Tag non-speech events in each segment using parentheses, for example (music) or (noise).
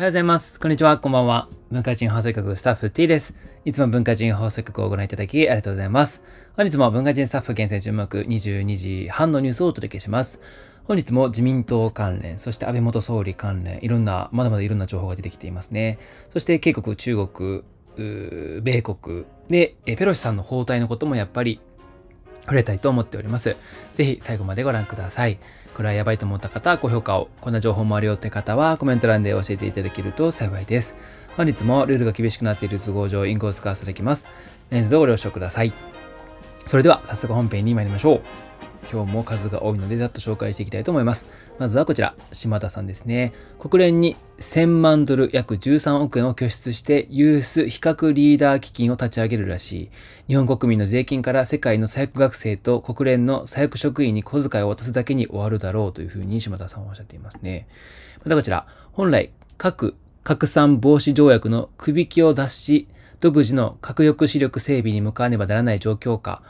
おはようございます。こんにちは。こんばんは。文化人放送局スタッフ T です。いつも文化人放送局をご覧いただきありがとうございます。本日も文化人スタッフ厳選注目22時半のニュースをお届けします。本日も自民党関連、そして安倍元総理関連、いろんな、まだまだいろんな情報が出てきていますね。そして、警国、中国、米国で、ペロシさんの包帯のこともやっぱり触れたいと思っております。ぜひ最後までご覧ください。これはやばいと思った方は高評価を、こんな情報もあるよって方はコメント欄で教えていただけると幸いです。本日もルールが厳しくなっている都合上インクを使わせていただきます。レンズをご了承ください。それでは早速本編に参りましょう。今日も数が多いのでざっと紹介していきたいと思います。まずはこちら、島田さんですね。国連に1000万ドル約13億円を拠出してユース比較リーダー基金を立ち上げるらしい。日本国民の税金から世界の左翼学生と国連の左翼職員に小遣いを渡すだけに終わるだろうというふうに島田さんはおっしゃっていますね。またこちら、本来核、拡散防止条約の首引きを脱し、独自の核抑止力整備に向かわねばならない状況下、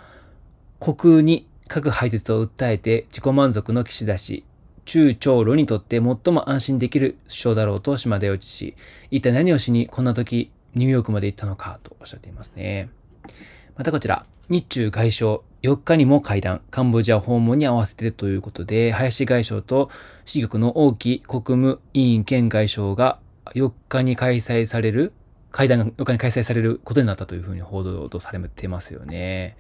国に核廃絶を訴えて自己満足の岸田氏、中長路にとって最も安心できる首相だろうと島田予知氏、一体何をしにこんな時ニューヨークまで行ったのかとおっしゃっていますね。またこちら、日中外相、4日にも会談、カンボジア訪問に合わせてということで、林外相と市局の王毅国務委員兼外相が4日に開催される、会談が4日に開催されることになったというふうに報道とされてますよね。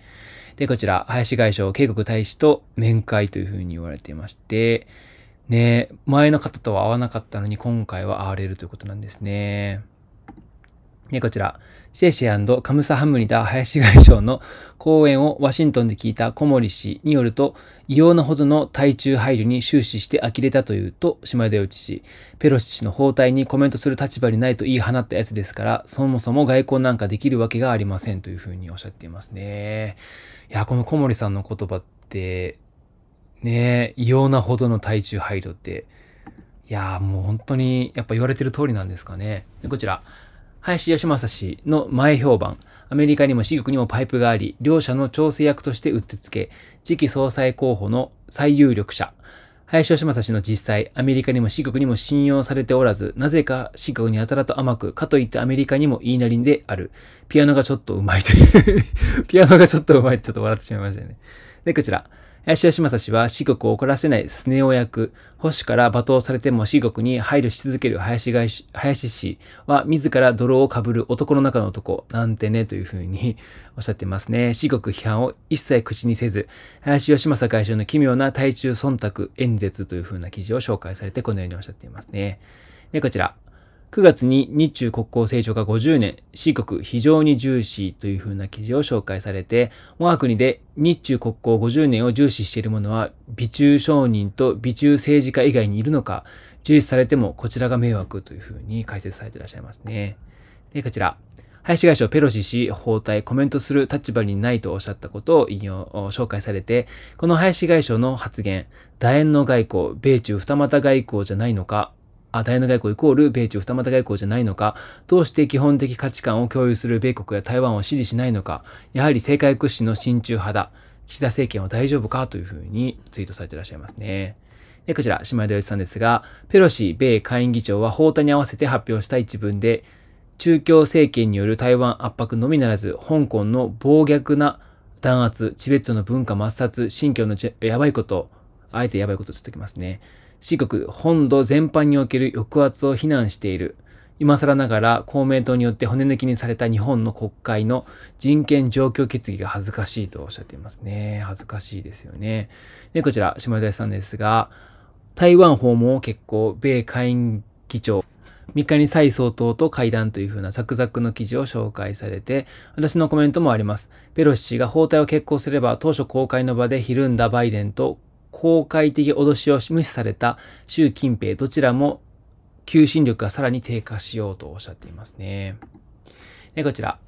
で、こちら、林外相、渓谷大使と面会というふうに言われていまして、ね、前の方とは会わなかったのに今回は会われるということなんですね。ね、こちら、シェシェカムサハムニダ林外相の講演をワシントンで聞いた小森氏によると、異様なほどの対中配慮に終始して呆れたというと、島田内氏、ペロシ氏の包帯にコメントする立場にないと言い放ったやつですから、そもそも外交なんかできるわけがありませんというふうにおっしゃっていますね。いや、この小森さんの言葉って、ね、異様なほどの対中配慮って、いや、もう本当にやっぱ言われてる通りなんですかね。でこちら、林義正氏の前評判、アメリカにも私国にもパイプがあり、両者の調整役としてうってつけ、次期総裁候補の最有力者、林義正氏の実際、アメリカにも四国にも信用されておらず、なぜか四国にやたらと甘く、かといってアメリカにも言いなりんである。ピアノがちょっと上手いという (laughs) ピアノがちょっと上手いてちょっと笑ってしまいましたよね。で、こちら。林義正氏は四国を怒らせないスネ夫役、保守から罵倒されても四国に配慮し続ける林林氏は自ら泥をかぶる男の中の男なんてねというふうにおっしゃってますね。四 (laughs) 国批判を一切口にせず、林義正会長の奇妙な対中忖度演説というふうな記事を紹介されてこのようにおっしゃっていますね。で、こちら。9月に日中国交正常化50年、四国非常に重視というふうな記事を紹介されて、我が国で日中国交50年を重視している者は、美中商人と美中政治家以外にいるのか、重視されてもこちらが迷惑というふうに解説されていらっしゃいますね。で、こちら。林外相ペロシ氏包帯コメントする立場にないとおっしゃったことを引用、紹介されて、この林外相の発言、楕円の外交、米中二股外交じゃないのか、あ、大変な外交イコール米中二股外交じゃないのか、どうして基本的価値観を共有する米国や台湾を支持しないのか、やはり政界屈指の親中派だ。岸田政権は大丈夫かというふうにツイートされていらっしゃいますね。で、こちら、島田義さんですが、ペロシ米下院議長は法多に合わせて発表した一文で、中共政権による台湾圧迫のみならず、香港の暴虐な弾圧、チベットの文化抹殺、新疆のやばいこと、あえてやばいことつっときますね。四国本土全般における抑圧を非難している。今更ながら公明党によって骨抜きにされた日本の国会の人権状況決議が恥ずかしいとおっしゃっていますね。恥ずかしいですよね。で、こちら、島田さんですが、台湾訪問を結構、米下院議長、3日に蔡総統と会談というふうなサクザクの記事を紹介されて、私のコメントもあります。ペロシ氏が包帯を決行すれば当初公開の場でひるんだバイデンと公開的脅しを無視された習近平どちらも求心力がさらに低下しようとおっしゃっていますね。でこちら。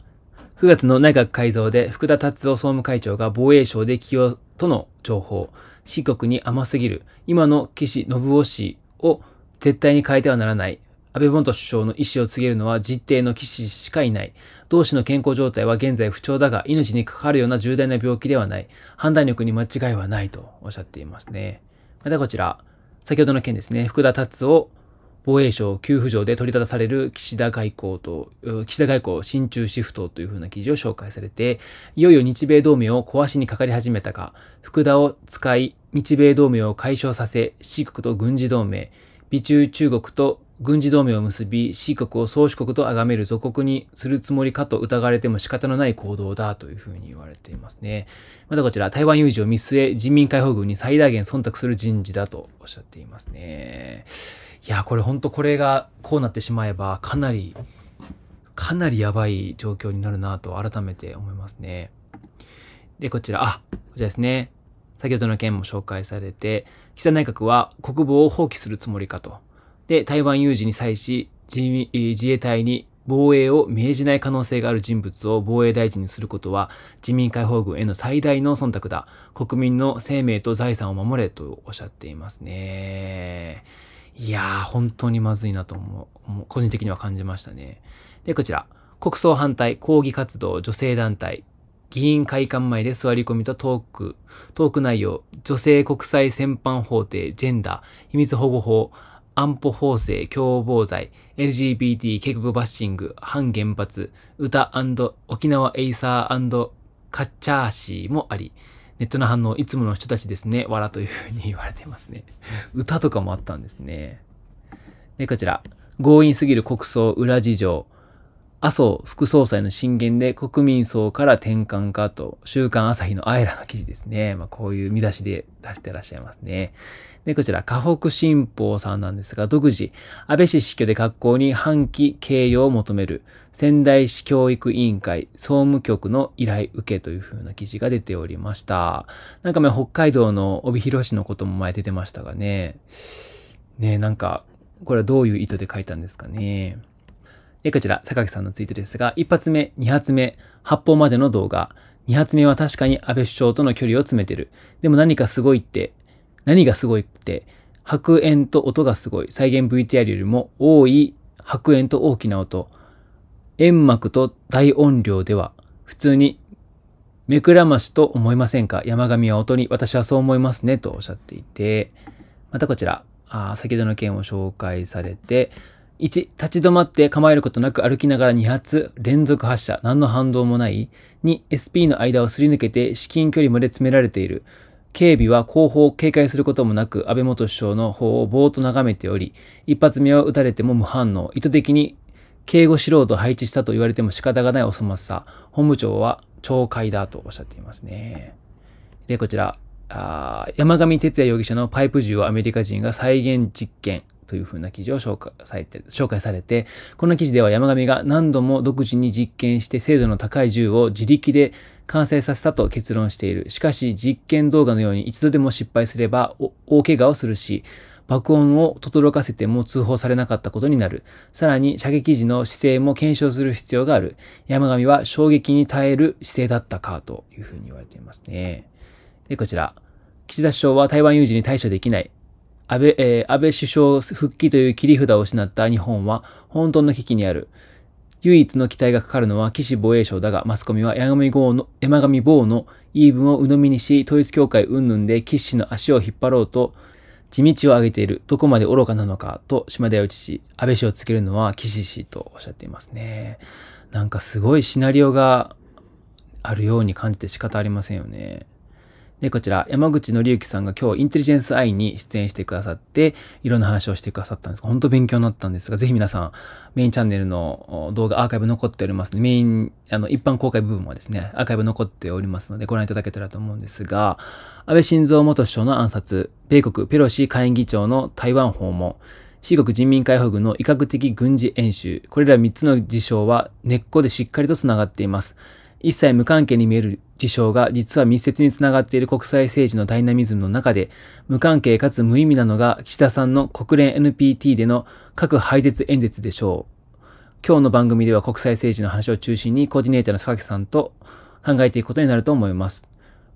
9月の内閣改造で福田達夫総務会長が防衛省で起用との情報、四国に甘すぎる、今の岸信夫氏を絶対に変えてはならない、安倍元首相の意思を告げるのは実定の騎士しかいない。同志の健康状態は現在不調だが、命に関わるような重大な病気ではない。判断力に間違いはないとおっしゃっていますね。またこちら、先ほどの件ですね、福田達夫防衛省給付上で取り立たされる岸田外交と、岸田外交親中シフトというふうな記事を紹介されて、いよいよ日米同盟を壊しにかかり始めたか、福田を使い、日米同盟を解消させ、四国と軍事同盟、美中中国と軍事同盟を結び、四国を宗主国と崇める祖国にするつもりかと疑われても仕方のない行動だというふうに言われていますね。またこちら、台湾有事を見据え、人民解放軍に最大限忖度する人事だとおっしゃっていますね。いや、これほんとこれがこうなってしまえば、かなり、かなりやばい状況になるなと改めて思いますね。で、こちら、あ、こちらですね。先ほどの件も紹介されて、岸田内閣は国防を放棄するつもりかと。で、台湾有事に際し自、自衛隊に防衛を命じない可能性がある人物を防衛大臣にすることは自民解放軍への最大の忖度だ。国民の生命と財産を守れとおっしゃっていますね。いやー、本当にまずいなと思う。個人的には感じましたね。で、こちら。国葬反対、抗議活動、女性団体、議員会館前で座り込みとトーク、トーク内容、女性国際戦犯法廷、ジェンダー、秘密保護法、安保法制、共謀罪、LGBT 警告バッシング、反原発、歌沖縄エイサーカッチャーシーもあり、ネットの反応、いつもの人たちですね、わらというふうに言われていますね。(laughs) 歌とかもあったんですね。で、こちら、強引すぎる国葬裏事情、麻生副総裁の進言で国民層から転換かと、週刊朝日のアイラの記事ですね。(laughs) まあ、こういう見出しで出してらっしゃいますね。で、こちら、河北新報さんなんですが、独自、安倍氏死去で学校に反旗掲揚を求める、仙台市教育委員会総務局の依頼受けというふうな記事が出ておりました。なんかね、北海道の帯広市のことも前出てましたがね。ねなんか、これはどういう意図で書いたんですかね。で、こちら、坂木さんのツイートですが、一発目、二発目、発砲までの動画。二発目は確かに安倍首相との距離を詰めてる。でも何かすごいって、何がすごいって、白煙と音がすごい。再現 VTR よりも多い白煙と大きな音。煙幕と大音量では、普通に目くらましと思いませんか山上は音に、私はそう思いますね、とおっしゃっていて、またこちら、あ先ほどの件を紹介されて、1、立ち止まって構えることなく歩きながら2発連続発射、何の反動もない。2、SP の間をすり抜けて至近距離まで詰められている。警備は後方を警戒することもなく、安倍元首相の方をぼーっと眺めており、一発目は撃たれても無反応、意図的に警護素人を配置したと言われても仕方がないお粗末さ、本部長は懲戒だとおっしゃっていますね。で、こちら、あ山上哲也容疑者のパイプ銃をアメリカ人が再現実験というふうな記事を紹介されて、紹介されて、この記事では山上が何度も独自に実験して精度の高い銃を自力で完成させたと結論している。しかし実験動画のように一度でも失敗すれば大怪我をするし、爆音を轟かせても通報されなかったことになる。さらに射撃時の姿勢も検証する必要がある。山上は衝撃に耐える姿勢だったかというふうに言われていますね。で、こちら。岸田首相は台湾有事に対処できない。安倍えー、安倍首相復帰という切り札を失った日本は本当の危機にある。唯一の期待がかかるのは岸防衛省だが、マスコミは山上豪の山上坊の言い分を鵜呑みにし、統一教会云々で岸氏の足を引っ張ろうと、地道を上げている。どこまで愚かなのかと、島田義氏、安倍氏をつけるのは岸氏とおっしゃっていますね。なんかすごいシナリオがあるように感じて仕方ありませんよね。で、こちら、山口紀之さんが今日、インテリジェンスアイに出演してくださって、いろんな話をしてくださったんですが、本当勉強になったんですが、ぜひ皆さん、メインチャンネルの動画アーカイブ残っておりますので、メイン、あの、一般公開部分もですね、アーカイブ残っておりますので、ご覧いただけたらと思うんですが、安倍晋三元首相の暗殺、米国ペロシ下院議長の台湾訪問、四国人民解放軍の威嚇的軍事演習、これら3つの事象は根っこでしっかりと繋がっています。一切無関係に見える事象が実は密接につながっている国際政治のダイナミズムの中で、無関係かつ無意味なのが岸田さんの国連 NPT での核廃絶演説でしょう。今日の番組では国際政治の話を中心にコーディネーターの坂木さんと考えていくことになると思います。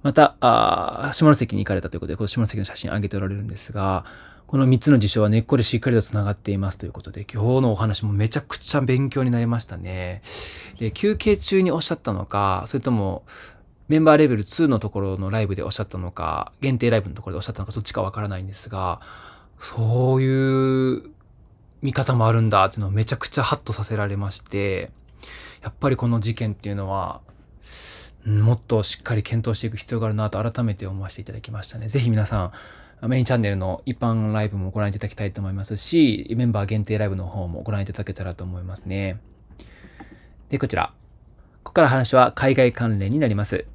また、あ下関に行かれたということで、この下関の写真上げておられるんですが、この3つの事象は根っこでしっかりと繋がっていますということで、今日のお話もめちゃくちゃ勉強になりましたね。で、休憩中におっしゃったのか、それとも、メンバーレベル2のところのライブでおっしゃったのか、限定ライブのところでおっしゃったのか、どっちかわからないんですが、そういう見方もあるんだっていうのをめちゃくちゃハッとさせられまして、やっぱりこの事件っていうのは、もっとしっかり検討していく必要があるなと改めて思わせていただきましたね。ぜひ皆さん、メインチャンネルの一般ライブもご覧いただきたいと思いますし、メンバー限定ライブの方もご覧いただけたらと思いますね。で、こちら。ここから話は海外関連になります。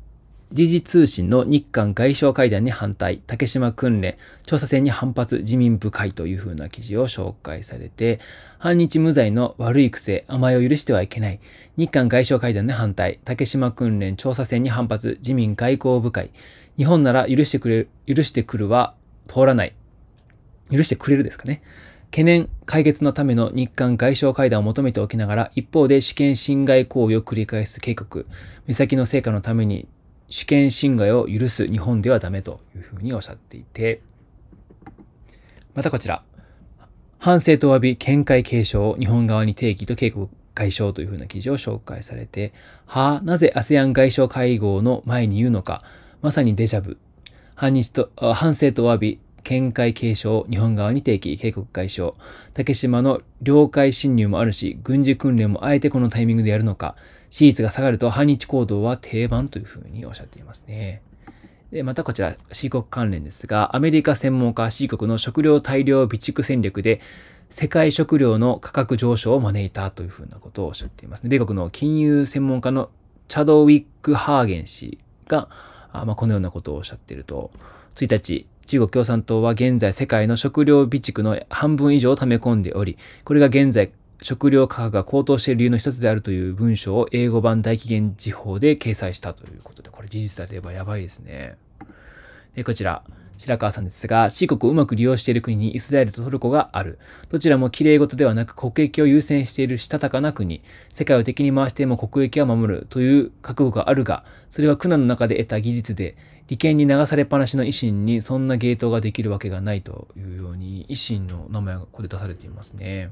時事通信の日韓外相会談に反対、竹島訓練、調査船に反発、自民部会というふうな記事を紹介されて、反日無罪の悪い癖、甘えを許してはいけない、日韓外相会談に反対、竹島訓練、調査船に反発、自民外交部会、日本なら許してくれる、許してくるは通らない、許してくれるですかね。懸念解決のための日韓外相会談を求めておきながら、一方で主権侵害行為を繰り返す計画、目先の成果のために主権侵害を許す日本ではダメというふうにおっしゃっていて、またこちら、反省と詫び、見解継承、日本側に定期と警告解消というふうな記事を紹介されて、はあ、なぜ ASEAN 外相会合の前に言うのか、まさにデジャブ。反日と、反省と詫び、見解継承、日本側に提起、警告解消。竹島の領海侵入もあるし、軍事訓練もあえてこのタイミングでやるのか。支持率が下がると反日行動は定番というふうにおっしゃっていますね。で、またこちら、C 国関連ですが、アメリカ専門家 C 国の食料大量備蓄戦略で、世界食料の価格上昇を招いたというふうなことをおっしゃっていますね。米国の金融専門家のチャドウィック・ハーゲン氏が、あまあ、このようなことをおっしゃっていると、1日、中国共産党は現在世界の食料備蓄の半分以上を溜め込んでおり、これが現在食料価格が高騰している理由の一つであるという文章を英語版大紀元時報で掲載したということで、これ事実だと言えばやばいですね。で、こちら。白川さんですが、四国をうまく利用している国にイスラエルとトルコがある。どちらも綺麗事ではなく国益を優先しているしたたかな国。世界を敵に回しても国益は守るという覚悟があるが、それは苦難の中で得た技術で、利権に流されっぱなしの維新にそんな芸当ができるわけがないというように、維新の名前がここで出されていますね。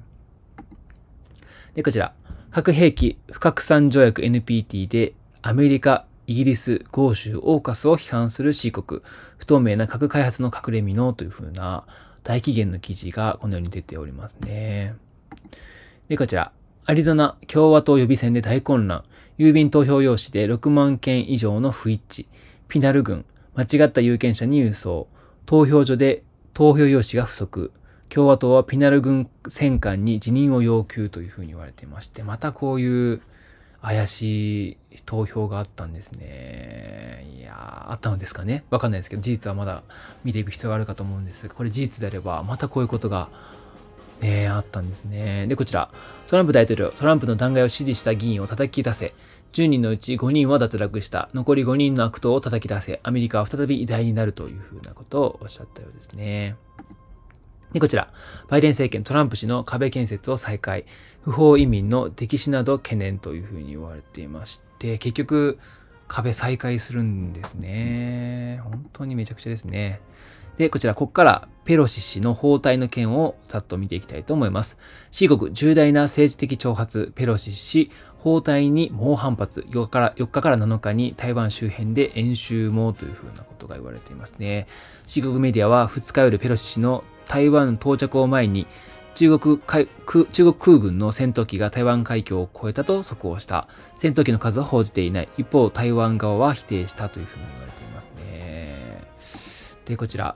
えこちら、核兵器不拡散条約 NPT でアメリカ、イギリス、豪州、オーカスを批判する C 国、不透明な核開発の隠れみのというふうな大起源の記事がこのように出ておりますね。で、こちら、アリゾナ共和党予備選で大混乱、郵便投票用紙で6万件以上の不一致、ピナル軍、間違った有権者に郵送、投票所で投票用紙が不足、共和党はピナル軍戦艦に辞任を要求というふうに言われていまして、またこういう怪しい投票があったんですね。いやあったのですかね。わかんないですけど、事実はまだ見ていく必要があるかと思うんですが、これ事実であれば、またこういうことが、ね、あったんですね。で、こちら、トランプ大統領、トランプの弾劾を支持した議員を叩き出せ、10人のうち5人は脱落した。残り5人の悪党を叩き出せ。アメリカは再び偉大になるというふうなことをおっしゃったようですね。で、こちら、バイデン政権、トランプ氏の壁建設を再開、不法移民の敵視など懸念というふうに言われていまして、結局、壁再開するんですね。本当にめちゃくちゃですね。で、こちら、ここからペロシ氏の包帯の件をざっと見ていきたいと思います。C 国重大な政治的挑発、ペロシ氏、包帯に猛反発、4日から日7日に台湾周辺で演習もというふうなことが言われていますね。C 国メディアは2日夜ペロシ氏の台湾到着を前に中国海空中国空軍の戦闘機が台湾海峡を越えたと速報した。戦闘機の数は報じていない。一方、台湾側は否定したというふうに言われていますね。で、こちら、